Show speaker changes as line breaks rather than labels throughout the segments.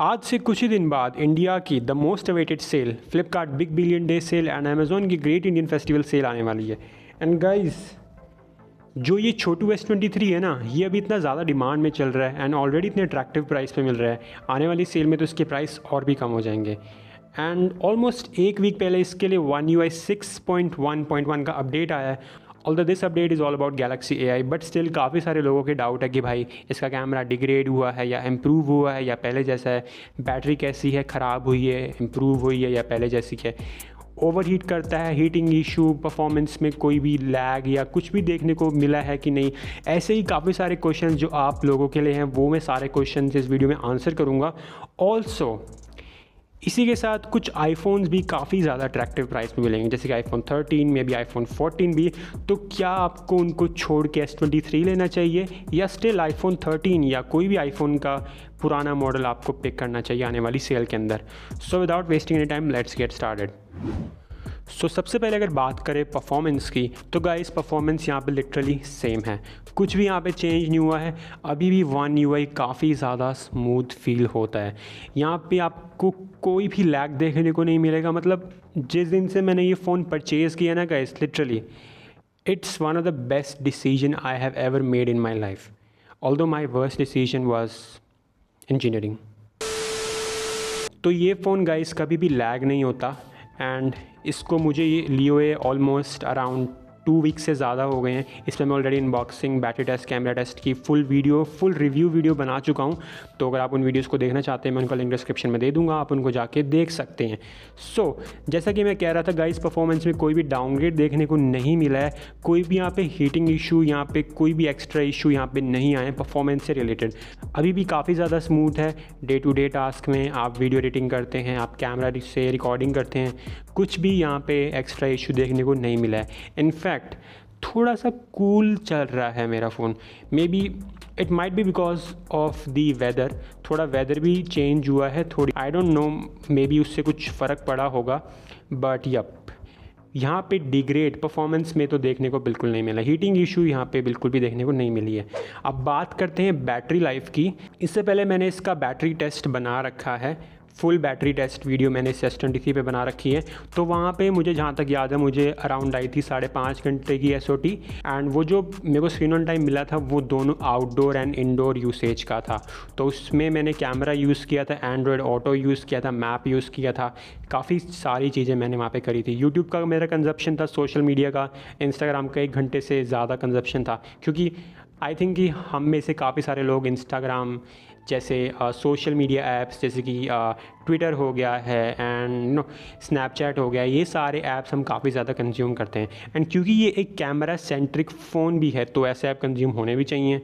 आज से कुछ ही दिन बाद इंडिया की the most awaited sale Flipkart big billion day sale and Amazon की ग्रेट इंडियन फेस्टिवल सेल आने वाली है एंड गाइज जो ये छोटू एस ट्वेंटी थ्री है ना ये अभी इतना ज़्यादा डिमांड में चल रहा है एंड ऑलरेडी इतने अट्रैक्टिव प्राइस पे मिल रहा है आने वाली सेल में तो इसके प्राइस और भी कम हो जाएंगे एंड ऑलमोस्ट एक वीक पहले इसके लिए one U I six point one point one का अपडेट आया है all this update is all about Galaxy A but still काफ़ी सारे लोगों के डाउट है कि भाई इसका कैमरा डिग्रेड हुआ है या इम्प्रूव हुआ है या पहले जैसा है बैटरी कैसी है ख़राब हुई है इम्प्रूव हुई है या पहले जैसी है ओवर हीट करता है हीटिंग इशू परफॉर्मेंस में कोई भी लैग या कुछ भी देखने को मिला है कि नहीं ऐसे ही काफ़ी सारे क्वेश्चन जो आप लोगों के लिए हैं वो मैं सारे क्वेश्चन इस वीडियो में आंसर करूँगा ऑल्सो इसी के साथ कुछ आईफोन्स भी काफ़ी ज़्यादा अट्रैक्टिव प्राइस में मिलेंगे जैसे कि आईफोन 13 में भी आईफोन 14 भी तो क्या आपको उनको छोड़ के एस ट्वेंटी थ्री लेना चाहिए या स्टिल आईफोन 13 या कोई भी आईफोन का पुराना मॉडल आपको पिक करना चाहिए आने वाली सेल के अंदर so without wasting any time let's get started so so, सबसे पहले अगर बात करें परफॉर्मेंस की तो गाइस परफॉर्मेंस यहाँ पे लिटरली सेम है कुछ भी यहाँ पे चेंज नहीं हुआ है अभी भी वन यू काफ़ी ज़्यादा स्मूथ फील होता है यहाँ पे आपको कोई भी लैग देखने को नहीं मिलेगा मतलब जिस दिन से मैंने ये फ़ोन परचेज़ किया ना guys literally it's one of the best decision I have ever made in my life all though my worst decision was engineering तो ये फ़ोन गाइस कभी भी लैग नहीं होता एंड इसको मुझे लिए ऑलमोस्ट अराउंड टू वीक से ज़्यादा हो गए हैं इसमें मैं already unboxing battery test camera test की full video full review video बना चुका हूँ तो अगर आप उन वीडियोज़ को देखना चाहते हैं मैं उनका लिंक डिस्क्रिप्शन में दे दूँगा आप उनको जाके देख सकते हैं सो so, जैसा कि मैं कह रहा था गाइस परफॉर्मेंस में कोई भी डाउनग्रेड देखने को नहीं मिला है कोई भी यहाँ पर हीटिंग इशू यहाँ पर कोई भी एक्स्ट्रा इशू यहाँ पर नहीं आए परफॉर्मेंस से रिलेटेड अभी भी काफ़ी ज़्यादा स्मूथ है डे टू डे टास्क में आप वीडियो एडिटिंग करते हैं आप कैमरा से रिकॉर्डिंग करते हैं कुछ भी यहाँ पे एक्स्ट्रा इशू देखने को नहीं मिला है इनफैक्ट फैक्ट थोड़ा सा कूल cool चल रहा है मेरा phone maybe it might be because of the weather थोड़ा वेदर भी चेंज हुआ है थोड़ी I don't know maybe उससे कुछ फ़र्क पड़ा होगा बट यप यहाँ पे डिग्रेड परफॉर्मेंस में तो देखने को बिल्कुल नहीं मिला हीटिंग इशू यहाँ पे बिल्कुल भी देखने को नहीं मिली है अब बात करते हैं बैटरी लाइफ की इससे पहले मैंने इसका बैटरी टेस्ट बना रखा है फुल बैटरी टेस्ट वीडियो मैंने इस एस ट्वेंटी पे बना रखी है तो वहाँ पे मुझे जहाँ तक याद है मुझे अराउंड आई थी साढ़े पाँच घंटे की एस एंड वो जो मेरे को स्क्रीन ऑन टाइम मिला था वो दोनों आउटडोर एंड इनडोर यूसेज का था तो उसमें मैंने कैमरा यूज़ किया था एंड्रॉयड ऑटो यूज़ किया था मैप यूज़ किया था काफ़ी सारी चीज़ें मैंने वहाँ पर करी थी यूट्यूब का मेरा कंजप्शन था सोशल मीडिया का इंस्टाग्राम का एक घंटे से ज़्यादा कंजप्शन था क्योंकि आई थिंक कि हम में से काफ़ी सारे लोग इंस्टाग्राम जैसे सोशल मीडिया ऐप्स जैसे कि ट्विटर हो गया है एंड नो स्नैपचैट हो गया ये सारे ऐप्स हम काफ़ी ज़्यादा कंज्यूम करते हैं एंड क्योंकि ये एक कैमरा सेंट्रिक फ़ोन भी है तो ऐसे ऐप कंज्यूम होने भी चाहिए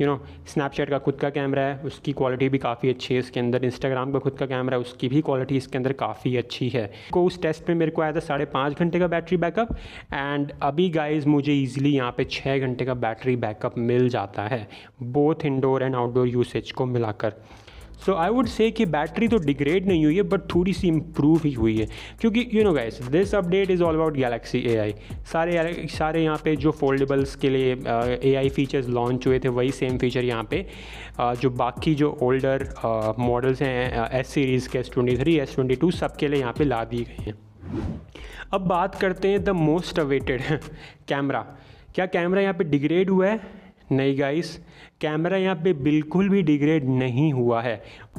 यू नो स्नैपचैट का खुद का कैमरा है उसकी क्वालिटी भी काफ़ी अच्छी है इसके अंदर इंस्टाग्राम का खुद का कैमरा है उसकी भी क्वालिटी इसके अंदर काफ़ी अच्छी है को उस टेस्ट में मेरे को आया था साढ़े पाँच घंटे का बैटरी बैकअप एंड अभी गाइज मुझे ईजिली यहाँ पे छः घंटे का बैटरी बैकअप मिल जाता है both indoor and outdoor usage को मिलाकर सो आई वुड से कि बैटरी तो डिग्रेड नहीं हुई है बट थोड़ी सी इम्प्रूव ही हुई है क्योंकि you know guys this update is all about Galaxy AI सारे सारे यहाँ पे जो फोल्डेबल्स के लिए एआई फीचर्स लॉन्च हुए थे वही सेम फीचर यहाँ पे uh, जो बाकी जो ओल्डर मॉडल्स uh, हैं एस uh, सीरीज़ के S twenty three S twenty two सब के लिए यहाँ पर ला दी गई हैं अब बात करते हैं द मोस्ट अवेटेड कैमरा क्या कैमरा यहाँ पे डिग्रेड हुआ है नहीं गाइस कैमरा यहाँ पे बिल्कुल भी डिग्रेड नहीं हुआ है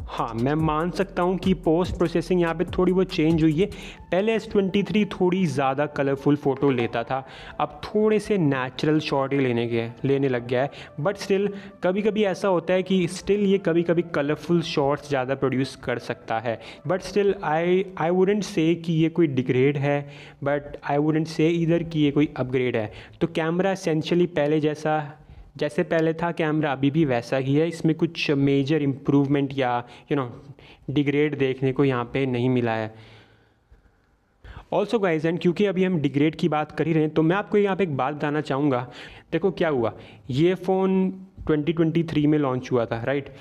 हाँ मैं मान सकता हूँ कि पोस्ट प्रोसेसिंग यहाँ पे थोड़ी बहुत चेंज हुई है पहले एस ट्वेंटी थ्री थोड़ी ज़्यादा कलरफुल फ़ोटो लेता था अब थोड़े से नेचुरल शॉट ही लेने के लेने लग गया है बट स्टिल कभी कभी ऐसा होता है कि स्टिल ये कभी कभी कलरफुल शॉट्स ज़्यादा प्रोड्यूस कर सकता है but still I I wouldn't say कि ये कोई डिग्रेड है बट आई वुडेंट से इधर कि ये कोई अपग्रेड है तो कैमरा सेंशली पहले जैसा जैसे पहले था कैमरा अभी भी वैसा ही है इसमें कुछ मेजर इम्प्रूवमेंट या यू नो डिग्रेड देखने को यहाँ पे नहीं मिला है ऑल्सो गाइज एंड क्योंकि अभी हम डिग्रेड की बात कर ही रहे हैं तो मैं आपको यहाँ पे एक बात बताना चाहूँगा देखो क्या हुआ ये फ़ोन 2023 में लॉन्च हुआ था राइट right?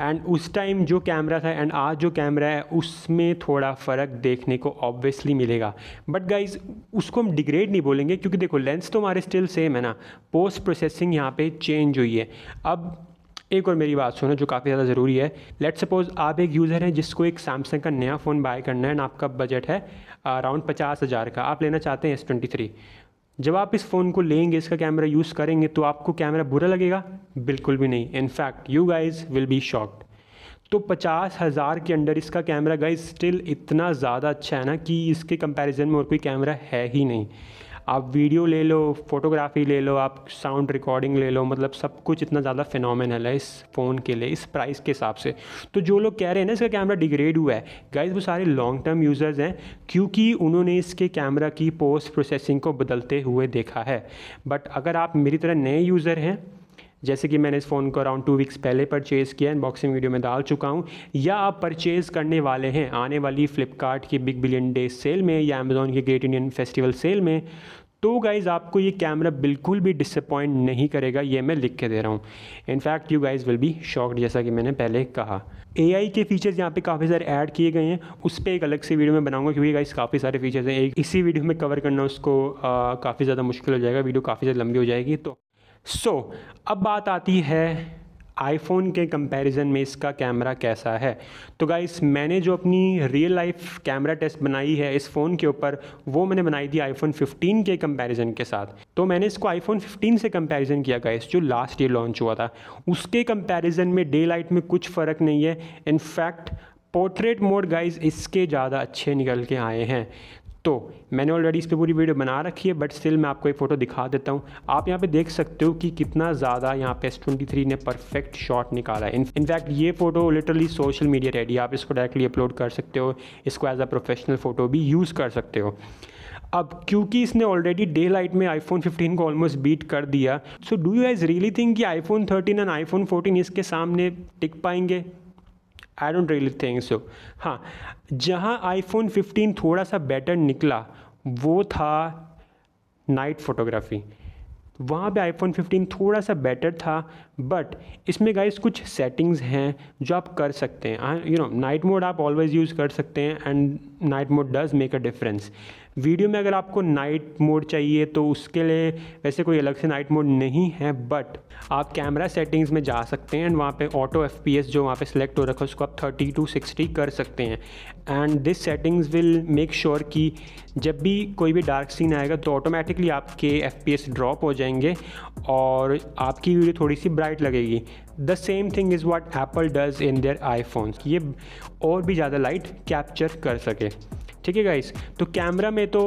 एंड उस टाइम जो कैमरा था एंड आज जो कैमरा है उसमें थोड़ा फ़र्क देखने को ऑब्वियसली मिलेगा बट गाइज उसको हम डिग्रेड नहीं बोलेंगे क्योंकि देखो लेंस तो हमारे स्टिल सेम है ना पोस्ट प्रोसेसिंग यहाँ पे चेंज हुई है अब एक और मेरी बात सुनो जो काफ़ी ज़्यादा ज़रूरी है लेट सपोज़ आप एक यूज़र हैं जिसको एक सैमसंग का नया फ़ोन बाय करना है एंड आपका बजट है अराउंड uh, पचास हज़ार का आप लेना चाहते हैं एस ट्वेंटी थ्री जब आप इस फ़ोन को लेंगे इसका कैमरा यूज़ करेंगे तो आपको कैमरा बुरा लगेगा बिल्कुल भी नहीं in fact you guys will be shocked तो पचास हज़ार के अंडर इसका कैमरा गाइज स्टिल इतना ज़्यादा अच्छा है ना कि इसके कंपैरिजन में और कोई कैमरा है ही नहीं आप वीडियो ले लो फोटोग्राफी ले लो आप साउंड रिकॉर्डिंग ले लो मतलब सब कुछ इतना ज़्यादा फिनोमिनल है इस फ़ोन के लिए इस प्राइस के हिसाब से तो जो लोग कह रहे हैं ना इसका कैमरा डिग्रेड हुआ है गाइज वो सारे लॉन्ग टर्म यूज़र्स हैं क्योंकि उन्होंने इसके कैमरा की पोस्ट प्रोसेसिंग को बदलते हुए देखा है बट अगर आप मेरी तरह नए यूज़र हैं जैसे कि मैंने इस फ़ोन को अराउंड टू वीक्स पहले परचेज़ किया अनबॉक्सिंग वीडियो में डाल चुका हूँ या आप परचेज़ करने वाले हैं आने वाली फ्लिपकार्ट की बिग बिलियन डे सेल में या अमेज़ॉन की ग्रेट इंडियन फेस्टिवल सेल में तो गाइज़ आपको ये कैमरा बिल्कुल भी डिसअपॉइंट नहीं करेगा ये मैं लिख के दे रहा हूँ in fact you guys will be shocked जैसा कि मैंने पहले कहा ए के फीचर्स यहाँ पे काफ़ी सारे ऐड किए गए हैं उस पर एक अलग से वीडियो में बनाऊंगा क्योंकि गाइज़ काफ़ी सारे फीचर्स हैं एक इसी वीडियो में कवर करना उसको काफ़ी ज़्यादा मुश्किल हो जाएगा वीडियो काफ़ी ज़्यादा लंबी हो जाएगी तो सो so, अब बात आती है आईफोन के कंपैरिजन में इसका कैमरा कैसा है तो गाइस मैंने जो अपनी रियल लाइफ कैमरा टेस्ट बनाई है इस फ़ोन के ऊपर वो मैंने बनाई थी आईफोन 15 के कंपैरिजन के साथ तो मैंने इसको आईफोन 15 से कंपैरिजन किया गाइस जो लास्ट ईयर लॉन्च हुआ था उसके कंपैरिजन में डे लाइट में कुछ फ़र्क नहीं है इनफैक्ट पोर्ट्रेट मोड गाइज इसके ज़्यादा अच्छे निकल के आए हैं तो मैंने ऑलरेडी इस पर पूरी वीडियो बना रखी है बट स्टिल मैं आपको एक फ़ोटो दिखा देता हूँ आप यहाँ पे देख सकते हो कि कितना ज़्यादा यहाँ पे एस ट्वेंटी थ्री ने परफेक्ट शॉट निकाला है इनफैक्ट ये photo literally social media ready आप इसको डायरेक्टली अपलोड कर सकते हो इसको एज अ प्रोफेशनल फ़ोटो भी यूज़ कर सकते हो अब क्योंकि इसने ऑलरेडी डे लाइट में आईफोन 15 को ऑलमोस्ट बीट कर दिया so do you as really think कि आईफोन 13 एंड आईफोन 14 इसके सामने टिक पाएंगे I don't really think so हाँ जहाँ आईफोन 15 थोड़ा सा बेटर निकला वो था नाइट फोटोग्राफी वहाँ पे आईफोन 15 थोड़ा सा बेटर था बट इसमें गाइस कुछ सेटिंग्स हैं जो आप कर सकते हैं यू नो नाइट मोड आप ऑलवेज यूज़ कर सकते हैं and night mode does make a difference video में अगर आपको नाइट मोड चाहिए तो उसके लिए वैसे कोई अलग से नाइट मोड नहीं है बट आप कैमरा सेटिंग्स में जा सकते हैं एंड वहाँ पे ऑटो एफ जो वहाँ पे सिलेक्ट हो रखा है उसको आप थर्टी टू सिक्सटी कर सकते हैं and this settings will make sure कि जब भी कोई भी डार्क सीन आएगा तो ऑटोमेटिकली आपके एफ ड्रॉप हो जाएंगे और आपकी वीडियो थोड़ी सी ब्राइट लगेगी the same thing is what Apple does in their iPhones ये और भी ज़्यादा लाइट कैप्चर कर सके ठीक है गाइस तो कैमरा में तो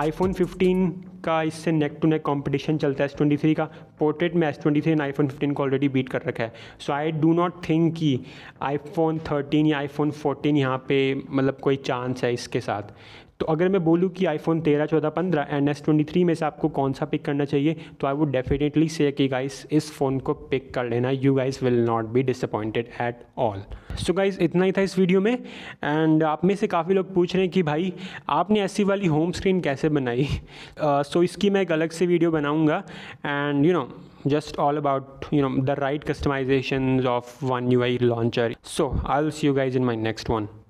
आईफोन 15 का इससे नेक टू नेक कंपटीशन चलता है एस ट्वेंटी थ्री का पोर्ट्रेट में S twenty three iPhone fifteen को ऑलरेडी बीट कर रखा है so I do not think कि आईफोन थर्टीन या आईफोन फोर्टीन यहाँ पे मतलब कोई चांस है इसके साथ तो अगर मैं बोलूँ कि आईफोन तेरह चौदह पंद्रह एंड एस ट्वेंटी थ्री में से आपको कौन सा पिक करना चाहिए तो आई वुड डेफिनेटली से कि गाइस इस फ़ोन को पिक कर लेना you guys will not be disappointed at all so guys इतना ही था इस वीडियो में एंड आप में से काफ़ी लोग पूछ रहे हैं कि भाई आपने ऐसी वाली होम स्क्रीन कैसे बनाई सो uh, so इसकी मैं एक अलग से वीडियो बनाऊँगा and you know about you know the right customization of one U I launcher so I will see you guys in my next one